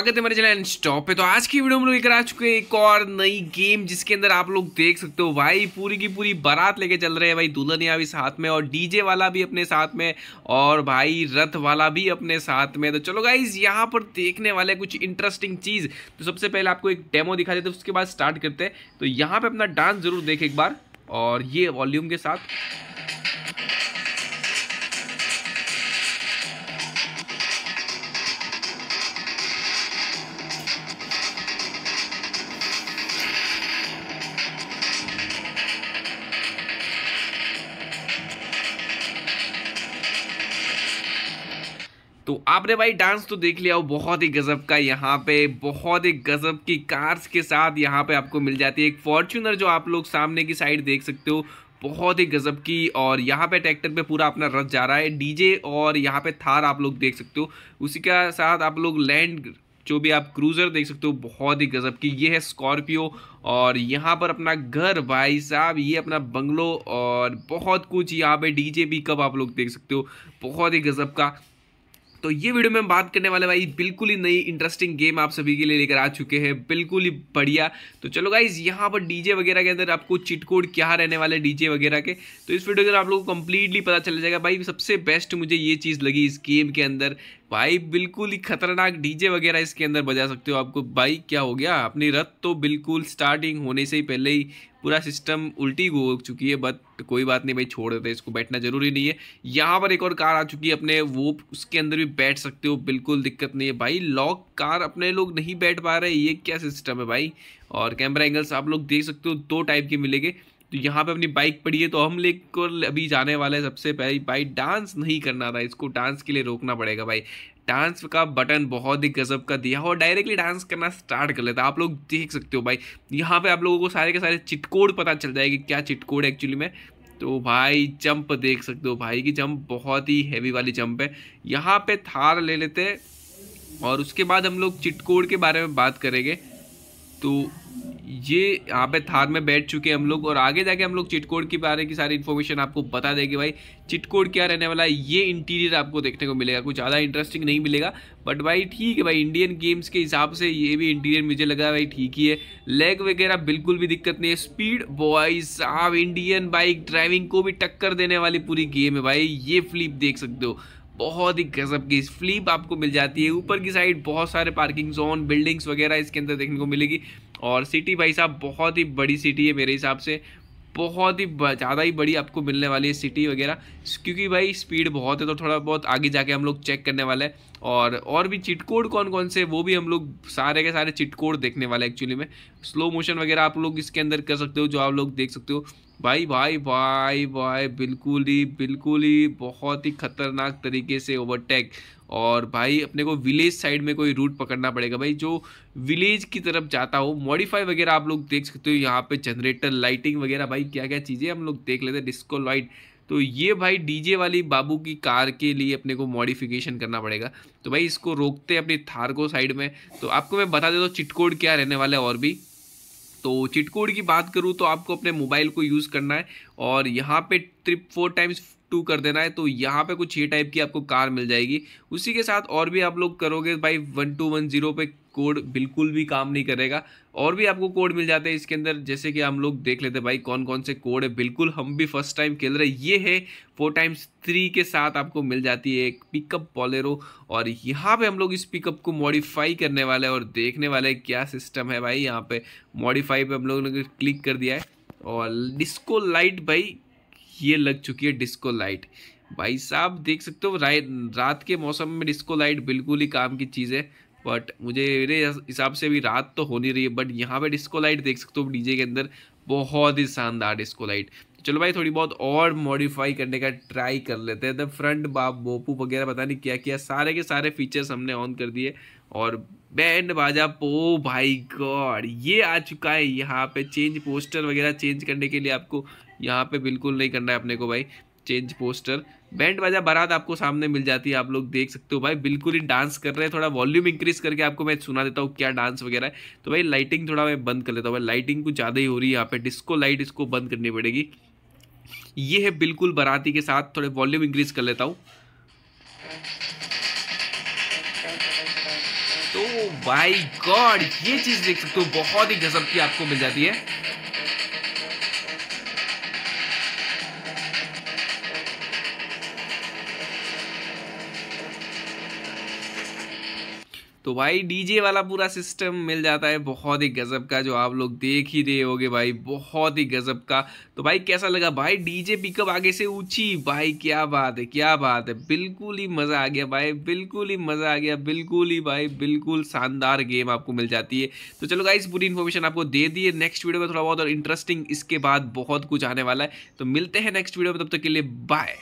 स्वागत है मेरे चैनल एंड स्टॉप पे तो आज की वीडियो में लोग लेकर आ चुके हैं एक और नई गेम जिसके अंदर आप लोग देख सकते हो भाई पूरी की पूरी बारात लेके चल रहे हैं भाई दुल्हनिया भी साथ में और डीजे वाला भी अपने साथ में और भाई रथ वाला भी अपने साथ में तो चलो गाइज यहाँ पर देखने वाले कुछ इंटरेस्टिंग चीज़ तो सबसे पहले आपको एक डेमो दिखा देते उसके बाद स्टार्ट करते हैं तो यहाँ पर अपना डांस जरूर देखे एक बार और ये वॉल्यूम के साथ तो आपने भाई डांस तो देख लिया हो बहुत ही गज़ब का यहाँ पे बहुत ही गज़ब की कार्स के साथ यहाँ पे आपको मिल जाती है एक फॉर्च्यूनर जो आप लोग सामने की साइड देख सकते हो बहुत ही गज़ब की और यहाँ पे ट्रैक्टर पे पूरा अपना रथ जा रहा है डीजे और यहाँ पे थार आप लोग देख सकते हो उसी के साथ आप लोग लैंड जो भी आप क्रूज़र देख सकते हो बहुत ही गज़ब की ये है स्कॉर्पियो और यहाँ पर अपना घर भाई साहब ये अपना बंगलो और बहुत कुछ यहाँ पे डीजे भी कब आप लोग देख सकते हो बहुत ही गज़ब का तो ये वीडियो में हम बात करने वाले भाई बिल्कुल ही नई इंटरेस्टिंग गेम आप सभी के लिए लेकर आ चुके हैं बिल्कुल ही बढ़िया तो चलो गाइज यहाँ पर डीजे वगैरह के अंदर आपको चिट कोड क्या रहने वाले डीजे वगैरह के तो इस वीडियो के अंदर आप लोगों को कंप्लीटली पता चल जाएगा भाई सबसे बेस्ट मुझे ये चीज़ लगी इस गेम के अंदर भाई बिल्कुल ही खतरनाक डीजे वगैरह इसके अंदर बजा सकते हो आपको भाई क्या हो गया अपनी रथ तो बिल्कुल स्टार्टिंग होने से ही पहले ही पूरा सिस्टम उल्टी हो चुकी है बट कोई बात नहीं भाई छोड़ देते इसको बैठना जरूरी नहीं है यहाँ पर एक और कार आ चुकी है अपने वो उसके अंदर भी बैठ सकते हो बिल्कुल दिक्कत नहीं है भाई लॉक कार अपने लोग नहीं बैठ पा रहे ये क्या सिस्टम है भाई और कैमरा एंगल्स आप लोग देख सकते हो दो टाइप के मिलेंगे तो यहाँ पे अपनी बाइक पड़ी है तो हम ले को अभी जाने वाले हैं सबसे पहले भाई डांस नहीं करना था इसको डांस के लिए रोकना पड़ेगा भाई डांस का बटन बहुत ही गजब का दिया और डायरेक्टली डांस करना स्टार्ट कर लेता आप लोग देख सकते हो भाई यहाँ पे आप लोगों को सारे के सारे चिटकोड पता चल जाएगी क्या चिटकोड है एक्चुअली में तो भाई जंप देख सकते हो भाई की जंप बहुत ही हैवी वाली जंप है यहाँ पर थार ले लेते हैं और उसके बाद हम लोग चिटकोड के बारे में बात करेंगे तो ये यहाँ पे थार में बैठ चुके हैं हम लोग और आगे जाके हम लोग चिटकोड के बारे की सारी इन्फॉर्मेशन आपको बता देंगे भाई चिटकोड क्या रहने वाला है ये इंटीरियर आपको देखने को मिलेगा कुछ ज़्यादा इंटरेस्टिंग नहीं मिलेगा बट भाई ठीक है भाई इंडियन गेम्स के हिसाब से ये भी इंटीरियर मुझे लगा भाई ठीक ही है लेग वगैरह बिल्कुल भी दिक्कत नहीं है स्पीड बॉइस आप इंडियन बाइक ड्राइविंग को भी टक्कर देने वाली पूरी गेम है भाई ये फ्लिप देख सकते हो बहुत ही गजब की फ्लिप आपको मिल जाती है ऊपर की साइड बहुत सारे पार्किंग जोन बिल्डिंग्स वगैरह इसके अंदर देखने को मिलेगी और सिटी भाई साहब बहुत ही बड़ी सिटी है मेरे हिसाब से बहुत ही ज़्यादा ही बड़ी आपको मिलने वाली है सिटी वगैरह क्योंकि भाई स्पीड बहुत है तो थोड़ा बहुत आगे जाके हम लोग चेक करने वाले हैं और और भी चिट कोड कौन कौन से वो भी हम लोग सारे के सारे चिट कोड देखने वाले एक्चुअली में स्लो मोशन वगैरह आप लोग इसके अंदर कर सकते हो जो आप लोग देख सकते हो भाई भाई भाई भाई बिल्कुल ही बिल्कुल ही बहुत ही खतरनाक तरीके से ओवरटेक और भाई अपने को विलेज साइड में कोई रूट पकड़ना पड़ेगा भाई जो विलेज की तरफ जाता हो मॉडिफाई वगैरह आप लोग देख सकते हो यहाँ पे जनरेटर लाइटिंग वगैरह भाई क्या क्या चीज़ें हम लोग देख लेते हैं डिस्को लाइट तो ये भाई डीजे वाली बाबू की कार के लिए अपने को मॉडिफिकेशन करना पड़ेगा तो भाई इसको रोकते अपनी थार को साइड में तो आपको मैं बता देता हूँ चिटकोड क्या रहने वाला है और भी तो चिटकोड की बात करूँ तो आपको अपने मोबाइल को यूज़ करना है और यहाँ पे थ्री फोर टाइम्स टू कर देना है तो यहाँ पे कुछ ये टाइप की आपको कार मिल जाएगी उसी के साथ और भी आप लोग करोगे भाई वन टू वन जीरो पे कोड बिल्कुल भी काम नहीं करेगा और भी आपको कोड मिल जाते हैं इसके अंदर जैसे कि हम लोग देख लेते हैं भाई कौन कौन से कोड है बिल्कुल हम भी फर्स्ट टाइम खेल रहे ये है फोर टाइम्स थ्री के साथ आपको मिल जाती है एक पिकअप पॉलेरो और यहाँ पे हम लोग इस पिकअप को मॉडिफाई करने वाले हैं और देखने वाले क्या सिस्टम है भाई यहाँ पे मॉडिफाई पर हम लोगों ने क्लिक कर दिया है और डिस्को लाइट भाई ये लग चुकी है डिस्को लाइट भाई साहब देख सकते हो रात के मौसम में डिस्को लाइट बिल्कुल ही काम की चीज़ है बट मुझे मेरे हिसाब से भी रात तो हो नहीं रही है बट यहाँ पे डिस्को लाइट देख सकते हो डीजे के अंदर बहुत ही शानदार डिस्को लाइट चलो भाई थोड़ी बहुत और मॉडिफाई करने का ट्राई कर लेते हैं द फ्रंट बाप बोपू वगैरह पता नहीं क्या किया सारे के सारे फीचर्स हमने ऑन कर दिए और बैंड बाजा पो भाई गॉड ये आ चुका है यहाँ पे चेंज पोस्टर वगैरह चेंज करने के लिए आपको यहाँ पे बिल्कुल नहीं करना है अपने को भाई चेंज पोस्टर बैंड बाजा बारात आपको सामने मिल जाती है आप लोग देख सकते हो भाई बिल्कुल ही डांस कर रहे हैं थोड़ा वॉल्यूम इंक्रीज करके आपको मैं सुना देता हूँ क्या डांस वगैरह है तो भाई लाइटिंग थोड़ा मैं बंद कर लेता हूँ भाई लाइटिंग कुछ ज़्यादा ही हो रही है यहाँ पे डिस्को लाइट इसको बंद करनी पड़ेगी ये है बिल्कुल बाराती के साथ थोड़े वॉल्यूम इंक्रीज कर लेता हूँ तो बाई गॉड ये चीज़ देख सकते हो बहुत ही गजब की आपको मिल जाती है तो भाई डीजे वाला पूरा सिस्टम मिल जाता है बहुत ही गज़ब का जो आप लोग देख ही रहे होगे भाई बहुत ही गज़ब का तो भाई कैसा लगा भाई डीजे पिकअप आगे से ऊंची भाई क्या बात है क्या बात है बिल्कुल ही मज़ा आ गया भाई बिल्कुल ही मज़ा आ गया बिल्कुल ही भाई बिल्कुल शानदार गेम आपको मिल जाती है तो चलो भाई पूरी इन्फॉर्मेशन आपको दे दी नेक्स्ट वीडियो में थोड़ा बहुत और इंटरेस्टिंग इसके बाद बहुत कुछ आने वाला है तो मिलते हैं नेक्स्ट वीडियो में तब तक के लिए बाय